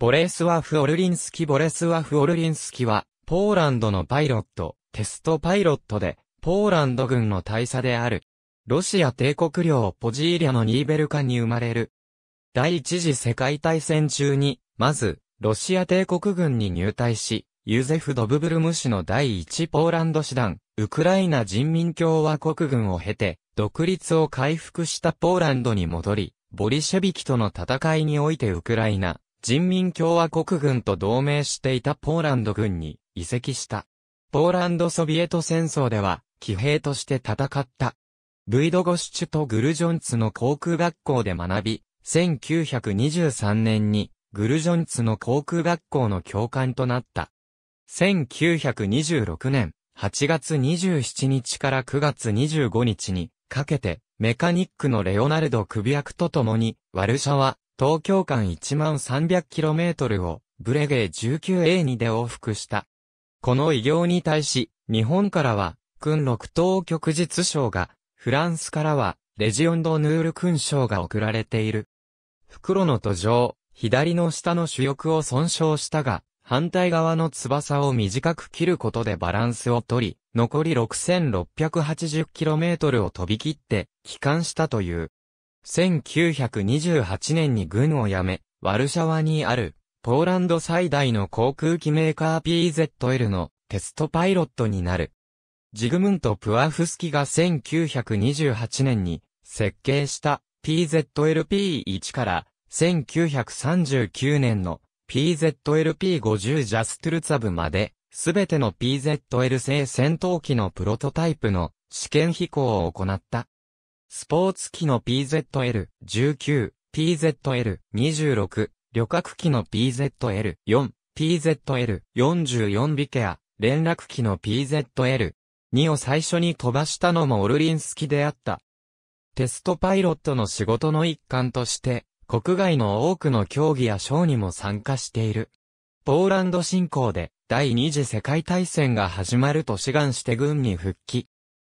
ボレスワフ・オルリンスキ・ボレスワフ・オルリンスキは、ポーランドのパイロット、テストパイロットで、ポーランド軍の大佐である。ロシア帝国領ポジーリャのニーベルカに生まれる。第一次世界大戦中に、まず、ロシア帝国軍に入隊し、ユゼフ・ドブブルム氏の第一ポーランド師団、ウクライナ人民共和国軍を経て、独立を回復したポーランドに戻り、ボリシェビキとの戦いにおいてウクライナ、人民共和国軍と同盟していたポーランド軍に移籍した。ポーランドソビエト戦争では、騎兵として戦った。ブイドゴシュチュとグルジョンツの航空学校で学び、1923年にグルジョンツの航空学校の教官となった。1926年8月27日から9月25日にかけてメカニックのレオナルド・クビアクと共にワルシャワ、東京間 1300km をブレゲー 19A2 で往復した。この偉業に対し、日本からは、君六等局実賞が、フランスからは、レジオンド・ヌール勲章が贈られている。袋の途上、左の下の主翼を損傷したが、反対側の翼を短く切ることでバランスを取り、残り 6680km を飛び切って、帰還したという。1928年に軍を辞め、ワルシャワにある、ポーランド最大の航空機メーカー PZL のテストパイロットになる。ジグムント・プワフスキが1928年に設計した PZLP1 から1939年の PZLP50 ジャストルツァブまで、すべての PZL 製戦闘機のプロトタイプの試験飛行を行った。スポーツ機の PZL19、PZL26、旅客機の PZL4、PZL44 ビケア、連絡機の PZL2 を最初に飛ばしたのもオルリンスキであった。テストパイロットの仕事の一環として、国外の多くの競技やショーにも参加している。ポーランド侵攻で第二次世界大戦が始まると志願して軍に復帰。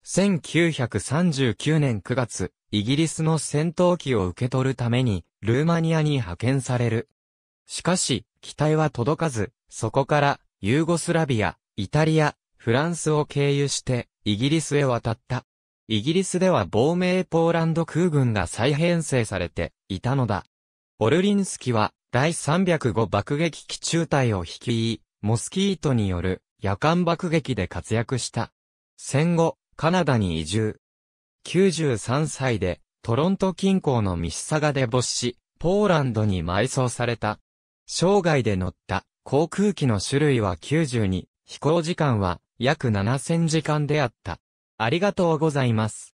1939年9月、イギリスの戦闘機を受け取るために、ルーマニアに派遣される。しかし、機体は届かず、そこから、ユーゴスラビア、イタリア、フランスを経由して、イギリスへ渡った。イギリスでは亡命ポーランド空軍が再編成されていたのだ。オルリンスキは第305爆撃機中隊を率い、モスキートによる夜間爆撃で活躍した。戦後、カナダに移住。93歳で、トロント近郊のミシサガで没し、ポーランドに埋葬された。生涯で乗った航空機の種類は92、飛行時間は約7000時間であった。ありがとうございます。